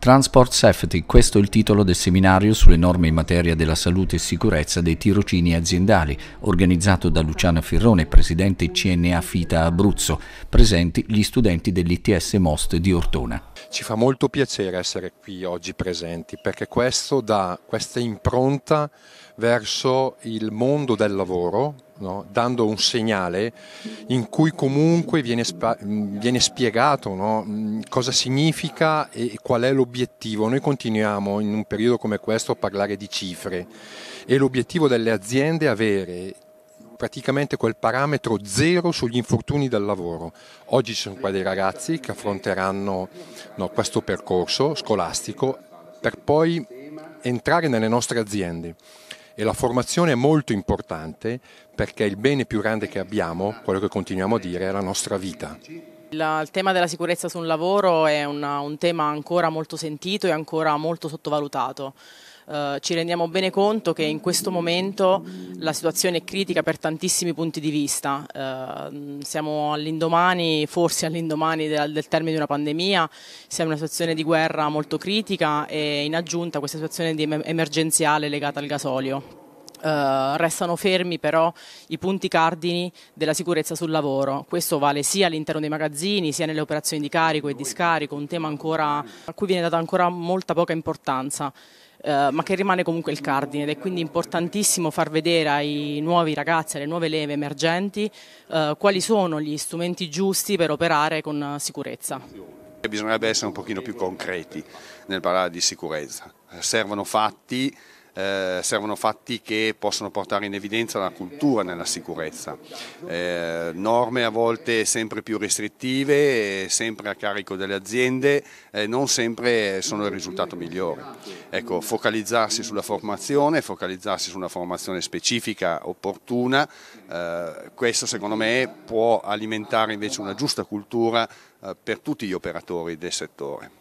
Transport Safety, questo è il titolo del seminario sulle norme in materia della salute e sicurezza dei tirocini aziendali, organizzato da Luciana Ferrone, presidente CNA FITA Abruzzo, presenti gli studenti dell'ITS MOST di Ortona. Ci fa molto piacere essere qui oggi presenti perché questo dà questa impronta verso il mondo del lavoro, no? dando un segnale in cui comunque viene, spa- viene spiegato no? cosa significa e qual è l'obiettivo. Noi continuiamo in un periodo come questo a parlare di cifre e l'obiettivo delle aziende è avere praticamente quel parametro zero sugli infortuni del lavoro. Oggi ci sono qua dei ragazzi che affronteranno no, questo percorso scolastico per poi entrare nelle nostre aziende. E la formazione è molto importante perché il bene più grande che abbiamo, quello che continuiamo a dire, è la nostra vita. Il, tema della sicurezza sul lavoro è un, un tema ancora molto sentito e ancora molto sottovalutato. Eh, ci rendiamo bene conto che in questo momento la situazione è critica per tantissimi punti di vista. Eh, siamo all'indomani, forse all'indomani del, del, termine di una pandemia, siamo in una situazione di guerra molto critica e in aggiunta questa situazione emergenziale legata al gasolio. Uh, restano fermi però i punti cardini della sicurezza sul lavoro. Questo vale sia all'interno dei magazzini, sia nelle operazioni di carico e di scarico, un tema ancora, a cui viene data ancora molta poca importanza eh, ma che rimane comunque il cardine ed è quindi importantissimo far vedere ai nuovi ragazzi, alle nuove leve emergenti, eh, quali sono gli strumenti giusti per operare con sicurezza. Bisognerebbe essere un pochino più concreti nel parlare di sicurezza. Servono fatti eh, servono fatti che possono portare in evidenza la cultura nella sicurezza, eh, norme a volte sempre più restrittive, sempre a carico delle aziende, eh, non sempre sono il risultato migliore. Ecco, focalizzarsi sulla formazione, focalizzarsi su una formazione specifica, opportuna, eh, questo secondo me può alimentare invece una giusta cultura eh, per tutti gli operatori del settore.